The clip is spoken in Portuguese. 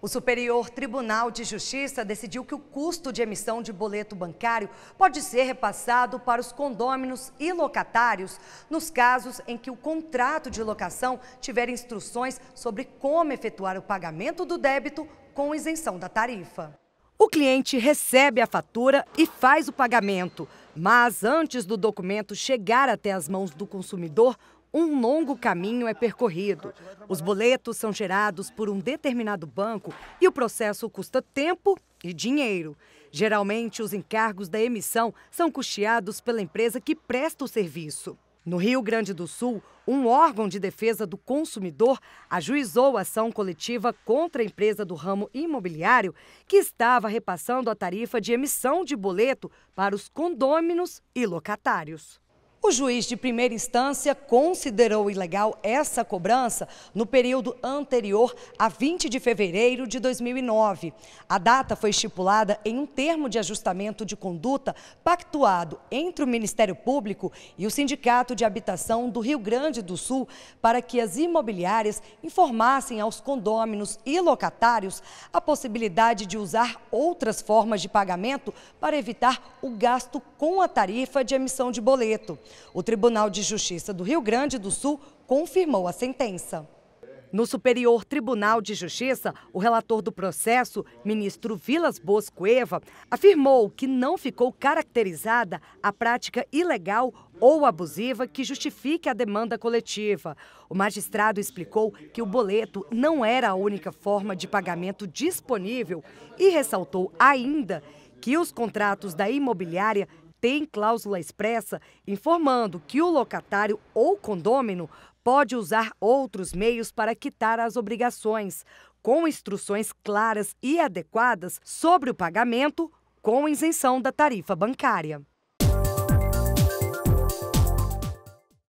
O Superior Tribunal de Justiça decidiu que o custo de emissão de boleto bancário pode ser repassado para os condôminos e locatários nos casos em que o contrato de locação tiver instruções sobre como efetuar o pagamento do débito com isenção da tarifa. O cliente recebe a fatura e faz o pagamento, mas antes do documento chegar até as mãos do consumidor, um longo caminho é percorrido. Os boletos são gerados por um determinado banco e o processo custa tempo e dinheiro. Geralmente, os encargos da emissão são custeados pela empresa que presta o serviço. No Rio Grande do Sul, um órgão de defesa do consumidor ajuizou a ação coletiva contra a empresa do ramo imobiliário que estava repassando a tarifa de emissão de boleto para os condôminos e locatários. O juiz de primeira instância considerou ilegal essa cobrança no período anterior a 20 de fevereiro de 2009. A data foi estipulada em um termo de ajustamento de conduta pactuado entre o Ministério Público e o Sindicato de Habitação do Rio Grande do Sul para que as imobiliárias informassem aos condôminos e locatários a possibilidade de usar outras formas de pagamento para evitar o gasto com a tarifa de emissão de boleto. O Tribunal de Justiça do Rio Grande do Sul confirmou a sentença. No Superior Tribunal de Justiça, o relator do processo, ministro Vilas Boas Cueva, afirmou que não ficou caracterizada a prática ilegal ou abusiva que justifique a demanda coletiva. O magistrado explicou que o boleto não era a única forma de pagamento disponível e ressaltou ainda que os contratos da imobiliária tem cláusula expressa informando que o locatário ou condômino pode usar outros meios para quitar as obrigações, com instruções claras e adequadas sobre o pagamento, com isenção da tarifa bancária.